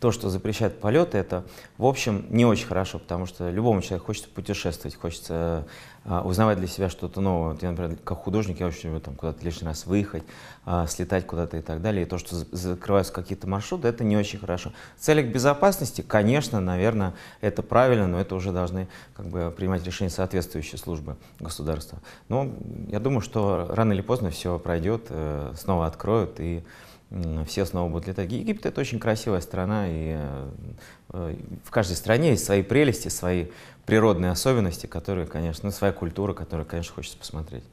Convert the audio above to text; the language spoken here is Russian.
то, что запрещает полеты, это, в общем, не очень хорошо, потому что любому человеку хочется путешествовать, хочется а, узнавать для себя что-то новое. Вот я, например, как художник, я очень люблю там, куда-то лишний раз выехать, а, слетать куда-то и так далее. И то, что закрываются какие-то маршруты, это не очень хорошо. В целях безопасности, конечно, наверное, это правильно, но это уже должны как бы, принимать решения соответствующие службы государства. Но я думаю, что рано или поздно все пройдет, э, снова откроют и все снова будут летать. Египет — это очень красивая страна, и э, э, в каждой стране есть свои прелести, свои природные особенности, которые, конечно, ну, своя культура, которую, конечно, хочется посмотреть.